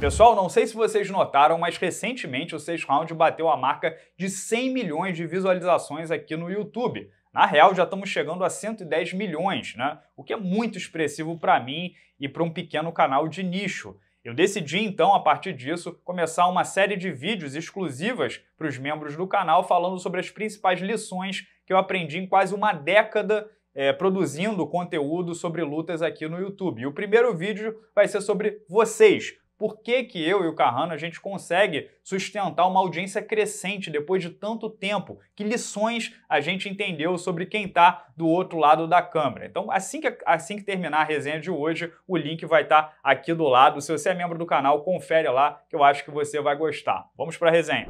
Pessoal, não sei se vocês notaram, mas recentemente o sexto Round bateu a marca de 100 milhões de visualizações aqui no YouTube. Na real, já estamos chegando a 110 milhões, né? O que é muito expressivo para mim e para um pequeno canal de nicho. Eu decidi então, a partir disso, começar uma série de vídeos exclusivas para os membros do canal falando sobre as principais lições que eu aprendi em quase uma década é, produzindo conteúdo sobre lutas aqui no YouTube. E o primeiro vídeo vai ser sobre vocês, por que, que eu e o Carrano a gente consegue sustentar uma audiência crescente depois de tanto tempo? Que lições a gente entendeu sobre quem está do outro lado da câmera? Então, assim que, assim que terminar a resenha de hoje, o link vai estar tá aqui do lado. Se você é membro do canal, confere lá que eu acho que você vai gostar. Vamos para a resenha.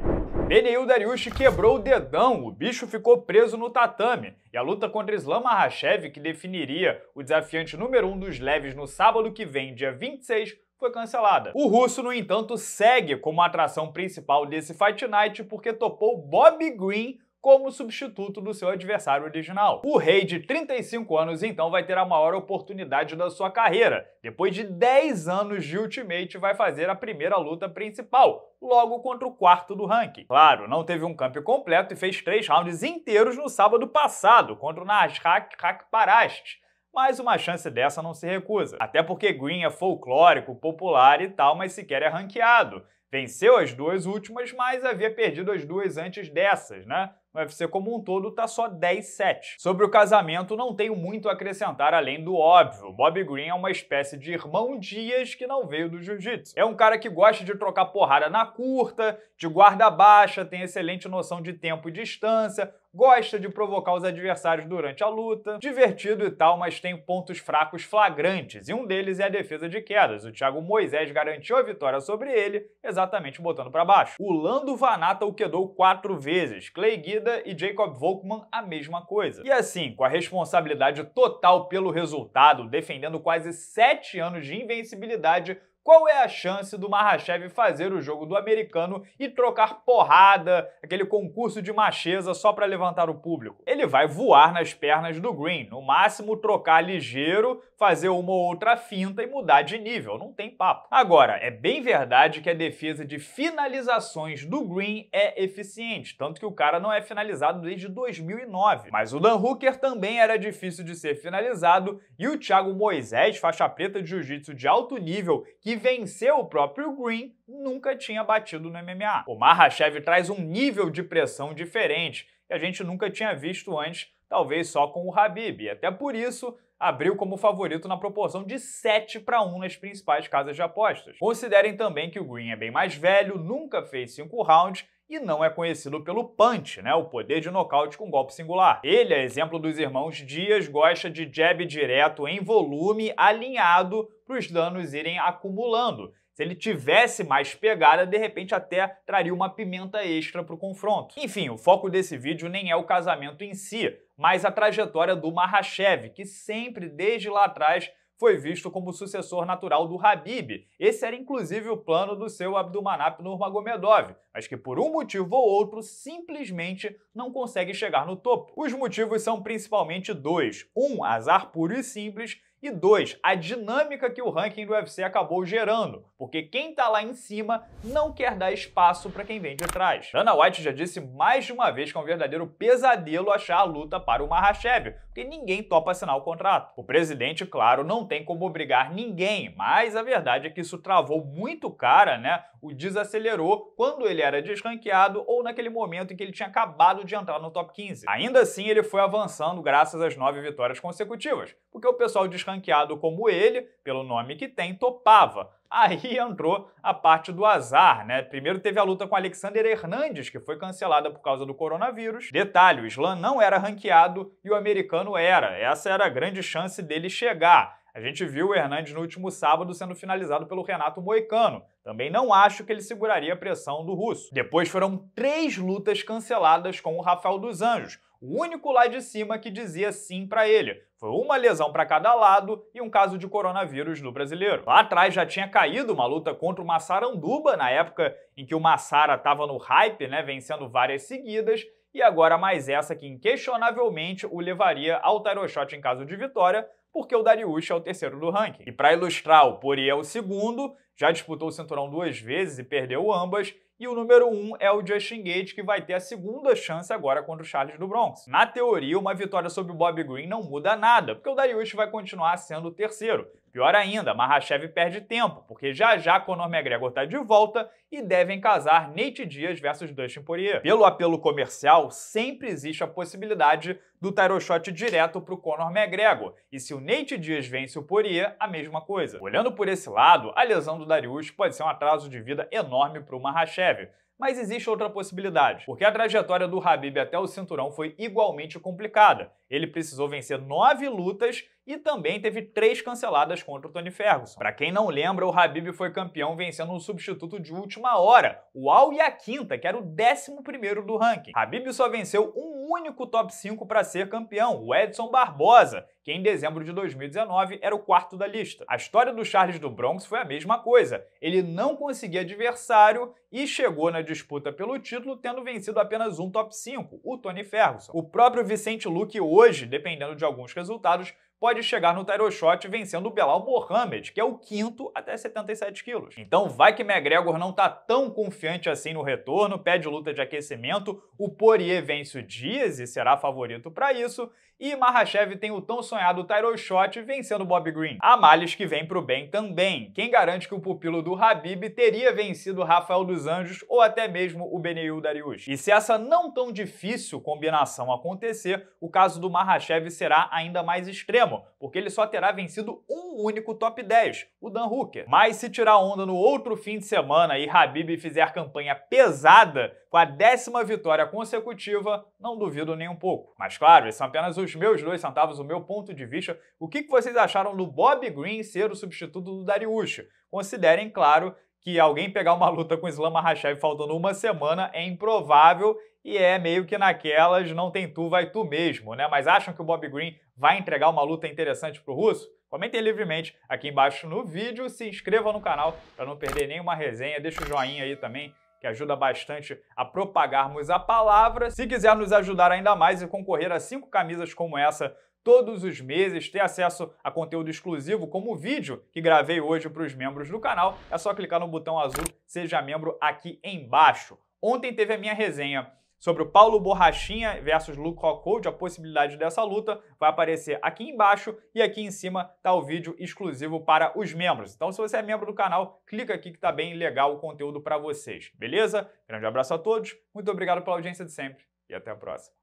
Beneil Dariush quebrou o dedão, o bicho ficou preso no tatame. E a luta contra Islam Makhachev, que definiria o desafiante número 1 um dos leves no sábado que vem, dia 26, foi cancelada. O russo, no entanto, segue como atração principal desse Fight Night porque topou Bob Green como substituto do seu adversário original. O rei de 35 anos então vai ter a maior oportunidade da sua carreira. Depois de 10 anos de Ultimate, vai fazer a primeira luta principal, logo contra o quarto do ranking. Claro, não teve um camp completo e fez três rounds inteiros no sábado passado contra o Nasrat Hakparast, mas uma chance dessa não se recusa. Até porque Green é folclórico, popular e tal, mas sequer é ranqueado. Venceu as duas últimas, mas havia perdido as duas antes dessas, né? O UFC como um todo tá só 10-7. Sobre o casamento, não tenho muito a acrescentar além do óbvio. Bob Green é uma espécie de irmão Dias que não veio do jiu-jitsu. É um cara que gosta de trocar porrada na curta, de guarda baixa, tem excelente noção de tempo e distância, gosta de provocar os adversários durante a luta, divertido e tal, mas tem pontos fracos flagrantes, e um deles é a defesa de quedas. O Thiago Moisés garantiu a vitória sobre ele, exatamente botando para baixo. O Lando Vanata o quedou quatro vezes, Clay Guida e Jacob Volkman a mesma coisa. E assim, com a responsabilidade total pelo resultado, defendendo quase sete anos de invencibilidade, qual é a chance do Mahashev fazer o jogo do americano e trocar porrada, aquele concurso de macheza só para levantar o público? Ele vai voar nas pernas do Green, no máximo trocar ligeiro, fazer uma ou outra finta e mudar de nível, não tem papo. Agora, é bem verdade que a defesa de finalizações do Green é eficiente, tanto que o cara não é finalizado desde 2009. Mas o Dan Hooker também era difícil de ser finalizado e o Thiago Moisés, faixa preta de jiu-jitsu de alto nível, que que venceu o próprio Green, nunca tinha batido no MMA. O Mahashev traz um nível de pressão diferente que a gente nunca tinha visto antes, talvez só com o Habib, e até por isso abriu como favorito na proporção de 7 para 1 nas principais casas de apostas. Considerem também que o Green é bem mais velho, nunca fez 5 rounds e não é conhecido pelo punch, né, o poder de nocaute com golpe singular. Ele, a é exemplo dos irmãos Dias, gosta de jab direto em volume alinhado para os danos irem acumulando. Se ele tivesse mais pegada, de repente até traria uma pimenta extra para o confronto. Enfim, o foco desse vídeo nem é o casamento em si, mas a trajetória do Mahashev, que sempre, desde lá atrás, foi visto como sucessor natural do Habib. Esse era inclusive o plano do seu Abdulmanap Nurmagomedov, mas que por um motivo ou outro simplesmente não consegue chegar no topo. Os motivos são principalmente dois: um, azar puro e simples, e dois, a dinâmica que o ranking do UFC acabou gerando, porque quem tá lá em cima não quer dar espaço para quem vem de trás. Dana White já disse mais de uma vez que é um verdadeiro pesadelo achar a luta para o Mahashev, porque ninguém topa assinar o contrato. O presidente, claro, não tem como obrigar ninguém, mas a verdade é que isso travou muito cara, né? O desacelerou quando ele era desranqueado ou naquele momento em que ele tinha acabado de entrar no top 15. Ainda assim, ele foi avançando graças às nove vitórias consecutivas, porque o pessoal desranqueado ranqueado como ele, pelo nome que tem, topava. Aí entrou a parte do azar, né? Primeiro teve a luta com Alexander Hernandes, que foi cancelada por causa do coronavírus. Detalhe, o Islam não era ranqueado e o americano era. Essa era a grande chance dele chegar. A gente viu o Hernandes no último sábado sendo finalizado pelo Renato Moicano. Também não acho que ele seguraria a pressão do russo. Depois foram três lutas canceladas com o Rafael dos Anjos, o único lá de cima que dizia sim para ele. Foi uma lesão para cada lado e um caso de coronavírus no brasileiro. Lá atrás já tinha caído uma luta contra o Massaranduba, na época em que o Massara estava no hype, né, vencendo várias seguidas, e agora mais essa que inquestionavelmente o levaria ao title shot em caso de vitória, porque o Darius é o terceiro do ranking. E para ilustrar, o Poirier é o segundo, já disputou o cinturão duas vezes e perdeu ambas, e o número 1 um é o Justin Gage, que vai ter a segunda chance agora contra o Charles do Bronx. Na teoria, uma vitória sobre o Bob Green não muda nada, porque o Darius vai continuar sendo o terceiro. Pior ainda, Mahashev perde tempo, porque já já Conor McGregor está de volta e devem casar Nate Diaz versus Dustin Poirier. Pelo apelo comercial, sempre existe a possibilidade do title shot direto para o Conor McGregor, e se o Nate Diaz vence o Poirier, a mesma coisa. Olhando por esse lado, a lesão do Darius pode ser um atraso de vida enorme para o Mahashev, mas existe outra possibilidade, porque a trajetória do Habib até o cinturão foi igualmente complicada, ele precisou vencer nove lutas e também teve três canceladas contra o Tony Ferguson. Para quem não lembra, o Habib foi campeão vencendo um substituto de última hora, o Al Quinta, que era o 11º do ranking. Habib só venceu um único top 5 para ser campeão, o Edson Barbosa, que em dezembro de 2019 era o quarto da lista. A história do Charles do Bronx foi a mesma coisa. Ele não conseguia adversário e chegou na disputa pelo título tendo vencido apenas um top 5, o Tony Ferguson. O próprio Vicente Luque hoje hoje, dependendo de alguns resultados, pode chegar no title shot vencendo o Belal Mohamed, que é o quinto até 77 quilos. Então vai que McGregor não tá tão confiante assim no retorno, pede luta de aquecimento, o Poirier vence o Dias e será favorito para isso, e Mahashev tem o tão sonhado title shot vencendo Bob Green. Há males que vem pro bem também. Quem garante que o pupilo do Habib teria vencido Rafael dos Anjos ou até mesmo o Beneil Darius? E se essa não tão difícil combinação acontecer, o caso do Mahashev será ainda mais extremo, porque ele só terá vencido um único top 10, o Dan Hooker. Mas se tirar onda no outro fim de semana e Habib fizer campanha pesada com a décima vitória consecutiva, não duvido nem um pouco. Mas claro, esses são é apenas os os meus dois centavos, o meu ponto de vista, o que vocês acharam do Bob Green ser o substituto do Darius Considerem, claro, que alguém pegar uma luta com o Islam Makhachev faltando uma semana é improvável e é meio que naquelas não tem tu, vai tu mesmo, né? Mas acham que o Bob Green vai entregar uma luta interessante pro russo? Comentem livremente aqui embaixo no vídeo, se inscrevam no canal para não perder nenhuma resenha, deixa o joinha aí também que ajuda bastante a propagarmos a palavra. Se quiser nos ajudar ainda mais e concorrer a cinco camisas como essa todos os meses, ter acesso a conteúdo exclusivo, como o vídeo que gravei hoje para os membros do canal, é só clicar no botão azul Seja Membro aqui embaixo. Ontem teve a minha resenha sobre o Paulo Borrachinha versus Luke Rockhold, a possibilidade dessa luta, vai aparecer aqui embaixo e aqui em cima está o vídeo exclusivo para os membros. Então, se você é membro do canal, clica aqui que está bem legal o conteúdo para vocês, beleza? Grande abraço a todos, muito obrigado pela audiência de sempre e até a próxima.